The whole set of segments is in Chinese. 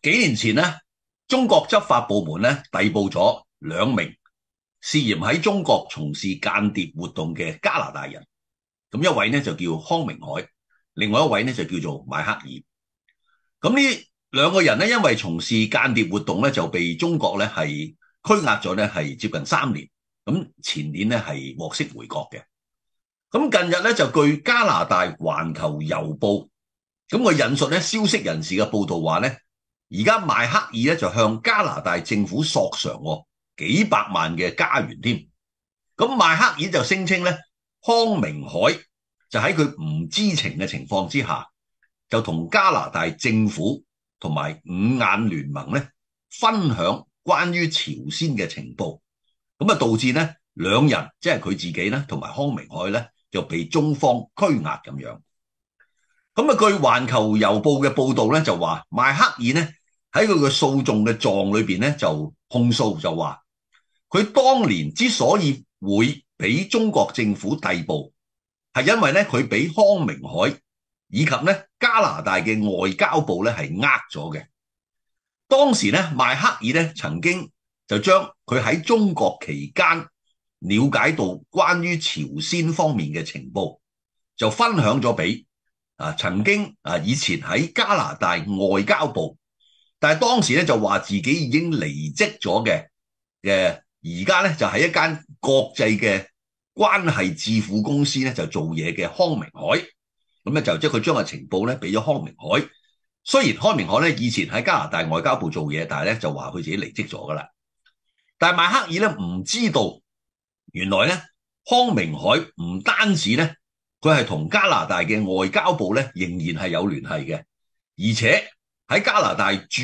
几年前咧，中国执法部门咧逮捕咗两名涉嫌喺中国从事间谍活动嘅加拿大人。咁一位呢就叫康明海，另外一位呢就叫做迈克尔。咁呢两个人咧因为从事间谍活动咧就被中国咧系拘押咗咧系接近三年。咁前年咧系获释回国嘅。咁近日咧就据加拿大环球邮报咁个引述咧消息人士嘅报道话咧。而家麥克爾咧就向加拿大政府索償幾百萬嘅加元添，咁麥克爾就聲稱咧，康明海就喺佢唔知情嘅情況之下，就同加拿大政府同埋五眼聯盟咧分享關於朝鮮嘅情報，咁啊導致咧兩人即係佢自己咧同埋康明海咧就被中方拘押咁樣。咁啊據《环球郵報》嘅報導咧就話，麥克爾咧。喺佢嘅訴訟嘅狀裏面咧，就控訴就話，佢當年之所以會俾中國政府逮捕，係因為咧佢俾康明海以及咧加拿大嘅外交部咧係呃咗嘅。當時咧麥克爾咧曾經就將佢喺中國期間了解到關於朝鮮方面嘅情報，就分享咗俾啊曾經啊以前喺加拿大外交部。但系當時咧就話自己已經離職咗嘅嘅，而家咧就喺一間國際嘅關係致富公司咧就做嘢嘅康明海，咁咧就即系佢將個情報咧俾咗康明海。雖然康明海咧以前喺加拿大外交部做嘢，但係咧就話佢自己離職咗㗎啦。但係迈克爾咧唔知道，原來咧康明海唔單止咧佢係同加拿大嘅外交部咧仍然係有聯繫嘅，而且。喺加拿大駐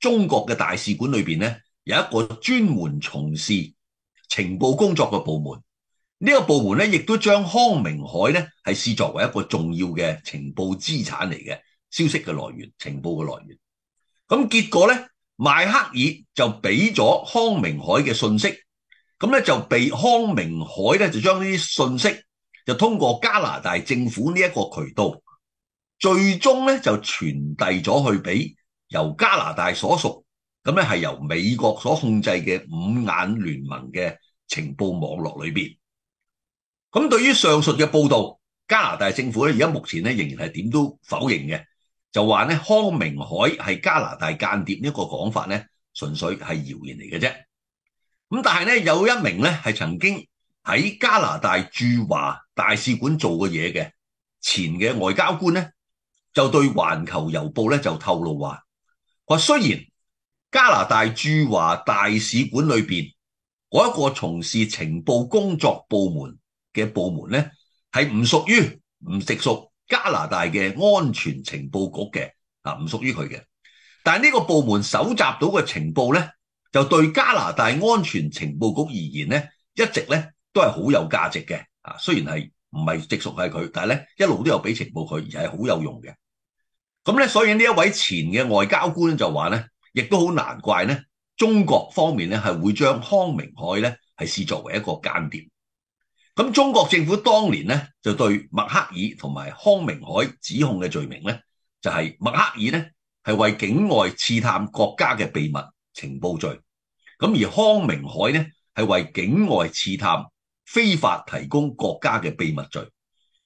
中國嘅大使館裏边咧，有一個專門從事情報工作嘅部門。呢個部門咧，亦都將康明海咧係視作為一個重要嘅情報資產嚟嘅，消息嘅來源、情報嘅來源。咁結果咧，迈克爾就俾咗康明海嘅信息，咁咧就被康明海咧就將呢啲信息就通過加拿大政府呢一個渠道。最终咧就传递咗去俾由加拿大所属咁咧系由美国所控制嘅五眼联盟嘅情报网络里边。咁对于上述嘅报道，加拿大政府咧而家目前咧仍然系点都否认嘅，就话咧康明海系加拿大间谍呢个讲法咧，纯粹系谣言嚟嘅啫。咁但系咧有一名咧系曾经喺加拿大驻华大使馆做嘅嘢嘅前嘅外交官咧。就對《環球郵報》咧就透露話：，話雖然加拿大駐華大使館裏邊嗰一個從事情報工作部門嘅部門咧，係唔屬於唔直屬加拿大嘅安全情報局嘅，啊唔屬於佢嘅。但呢個部門搜集到嘅情報咧，就對加拿大安全情報局而言咧，一直咧都係好有價值嘅。啊，雖然係唔係直屬係佢，但係咧一路都有俾情報佢，而係好有用嘅。咁咧，所以呢一位前嘅外交官就話咧，亦都好難怪咧，中國方面咧係會將康明海咧係視作為一個间谍。咁中國政府當年咧就對麥克爾同埋康明海指控嘅罪名咧，就係麥克爾咧係為境外刺探國家嘅秘密情報罪，咁而康明海咧係為境外刺探非法提供國家嘅秘密罪。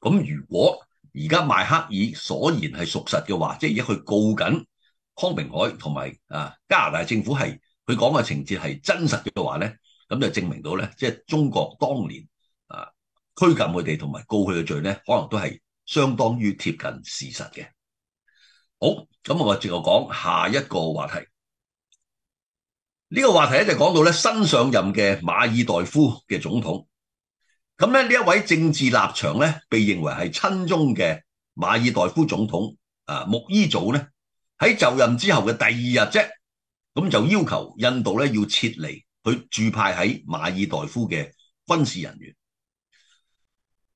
咁如果而家迈克爾所言係属實嘅話，即係而家佢告緊康明海同埋啊加拿大政府係佢講嘅情節係真實嘅話咧，咁就證明到咧，即係中國當年啊拘禁佢哋同埋告佢嘅罪咧，可能都係相當於貼近事實嘅。好，咁我接下講下一個話題。呢個話題咧就講到咧新上任嘅馬爾代夫嘅總統。咁咧呢一位政治立場咧，被認為係親中嘅馬爾代夫總統啊，穆依祖咧喺就任之後嘅第二日啫，咁就要求印度咧要撤離佢駐派喺馬爾代夫嘅軍事人員。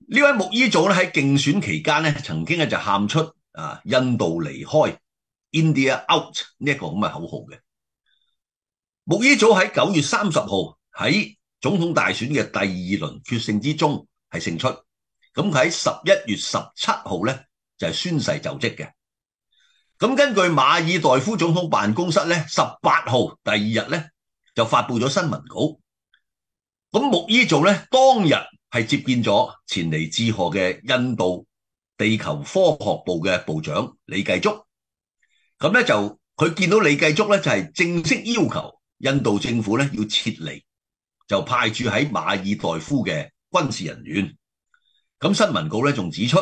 呢位穆依祖咧喺競選期間咧，曾經咧就喊出啊，印度離開 India Out 呢一個咁嘅口號嘅。穆依祖喺九月三十號喺總統大選嘅第二輪決勝之中係勝出，咁佢喺十一月十七號咧就係宣誓就職嘅。咁根據馬爾代夫總統辦公室咧，十八號第二日咧就發布咗新聞稿。咁穆依做咧當日係接見咗前嚟致學嘅印度地球科學部嘅部長李繼竹。咁咧就佢見到李繼竹咧就係正式要求印度政府咧要撤離。就派駐喺馬爾代夫嘅軍事人員，咁新聞稿咧仲指出，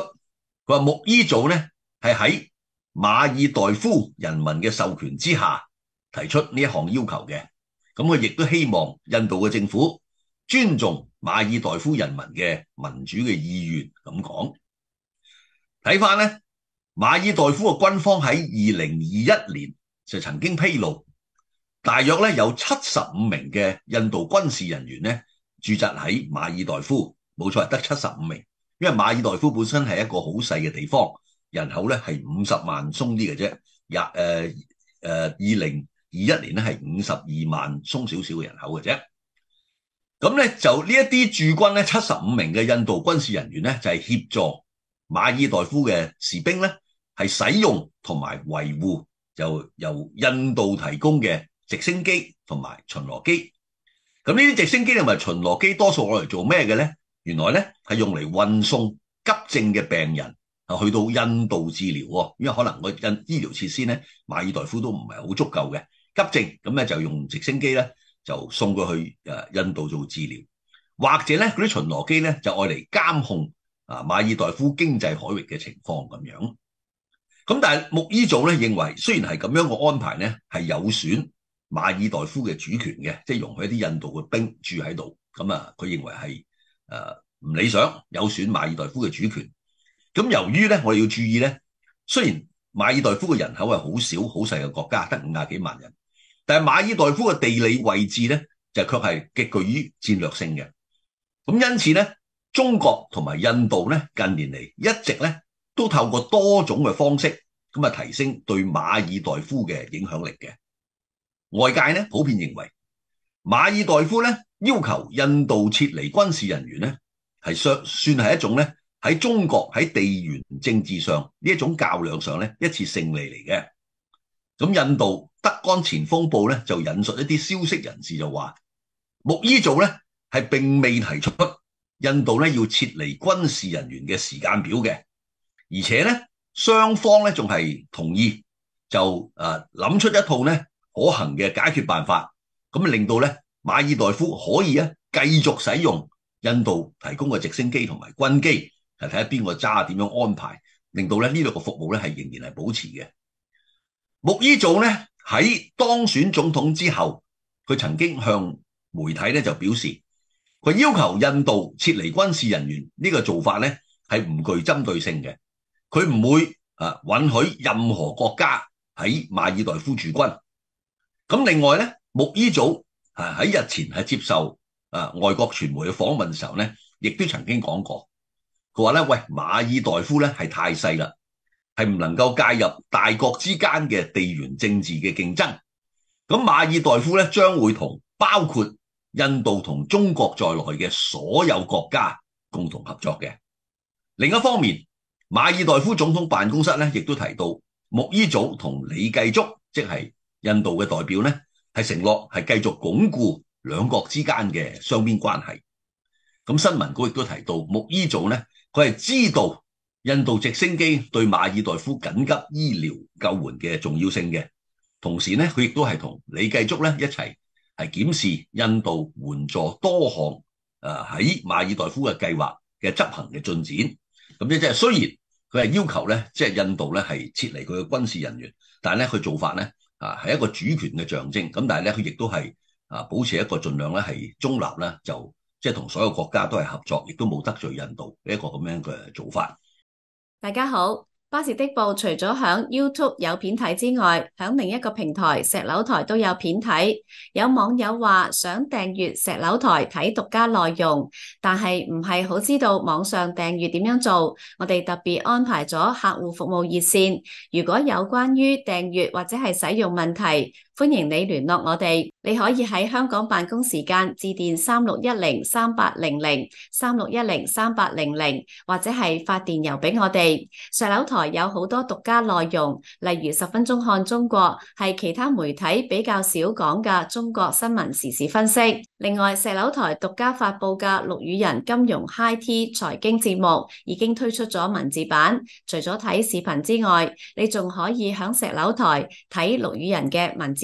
佢話木伊組咧係喺馬爾代夫人民嘅授權之下提出呢一行要求嘅，咁佢亦都希望印度嘅政府尊重馬爾代夫人民嘅民主嘅意願，咁講。睇翻咧，馬爾代夫嘅軍方喺二零二一年就曾經披露。大約咧有七十五名嘅印度軍事人員咧，駐扎喺馬爾代夫，冇錯，得七十五名，因為馬爾代夫本身係一個好細嘅地方，人口咧係五十萬松啲嘅啫，廿誒誒二零二一年咧係五十二萬松少少嘅人口嘅啫。咁咧就呢一啲駐軍咧，七十五名嘅印度軍事人員咧就係協助馬爾代夫嘅士兵咧，係使用同埋維護就由印度提供嘅。直升機同埋巡邏機，咁呢啲直升機同埋巡邏機多數攞嚟做咩嘅咧？原來咧係用嚟運送急症嘅病人啊，去到印度治療喎，因為可能個印醫療設施咧，馬爾代夫都唔係好足夠嘅急症，咁咧就用直升機咧就送佢去誒印度做治療，或者咧嗰啲巡邏機咧就愛嚟監控啊馬爾代夫經濟海域嘅情況咁樣。咁但係木伊祖咧認為，雖然係咁樣嘅安排咧係有損。馬爾代夫嘅主權嘅，即係容許一啲印度嘅兵住喺度，咁啊，佢認為係誒唔理想，有損馬爾代夫嘅主權。咁由於咧，我哋要注意咧，雖然馬爾代夫嘅人口係好少、好細嘅國家，得五廿幾萬人，但係馬爾代夫嘅地理位置咧，就卻係極具戰略性嘅。咁因此咧，中國同埋印度咧近年嚟一直咧都透過多種嘅方式咁啊提升對馬爾代夫嘅影響力嘅。外界咧普遍認為馬爾代夫咧要求印度撤離軍事人員咧係算算係一種咧喺中國喺地緣政治上呢一種較量上咧一次勝利嚟嘅。咁印度德干前锋部咧就引述一啲消息人士就話，穆伊祖咧係並未提出印度咧要撤離軍事人員嘅時間表嘅，而且咧雙方咧仲係同意就誒諗出一套咧。可行嘅解決辦法，咁令到咧馬爾代夫可以咧繼續使用印度提供嘅直升機同埋軍機，係睇下邊個揸點樣安排，令到咧呢度個服務咧係仍然係保持嘅。穆伊祖咧喺當選總統之後，佢曾經向媒體咧就表示，佢要求印度撤離軍事人員呢個做法咧係唔具針對性嘅，佢唔會啊允許任何國家喺馬爾代夫駐軍。咁另外咧，木依祖喺日前系接受啊外国传媒嘅访问嘅时候咧，亦都曾经讲过，佢话咧喂，马尔代夫咧系太细啦，系唔能够介入大国之间嘅地缘政治嘅竞争。咁马尔代夫咧将会同包括印度同中国在内嘅所有国家共同合作嘅。另一方面，马尔代夫总统办公室咧亦都提到，木依祖同李继竹即系。印度嘅代表咧，系承諾係繼續鞏固兩國之間嘅雙邊關係。咁新聞稿亦都提到，木伊組咧，佢係知道印度直升機對馬爾代夫緊急醫療救援嘅重要性嘅。同時咧，佢亦都係同李繼竹咧一齊係檢視印度援助多項诶喺馬爾代夫嘅計劃嘅執行嘅進展。咁即系雖然佢係要求咧，即係印度咧係撤離佢嘅軍事人員，但系咧佢做法咧。啊，係一個主權嘅象徵，咁但係咧，佢亦都係啊，保持一個盡量咧係中立啦，就即係同所有國家都係合作，亦都冇得罪印度一個咁樣嘅做法。大家好。巴士的报除咗响 YouTube 有片睇之外，响另一个平台石楼台都有片睇。有网友话想订阅石楼台睇独家内容，但系唔系好知道网上订阅点样做。我哋特别安排咗客户服务热线，如果有关于订阅或者系使用问题。欢迎你联络我哋，你可以喺香港办公时间致电三六一零三八零零三六一零三八零零，或者系发电邮俾我哋。石楼台有好多独家内容，例如十分钟看中国系其他媒体比较少讲嘅中国新闻时事分析。另外，石楼台独家发布嘅《绿语人金融 Hi T 财经》节目已经推出咗文字版，除咗睇视频之外，你仲可以响石楼台睇绿语人嘅文字。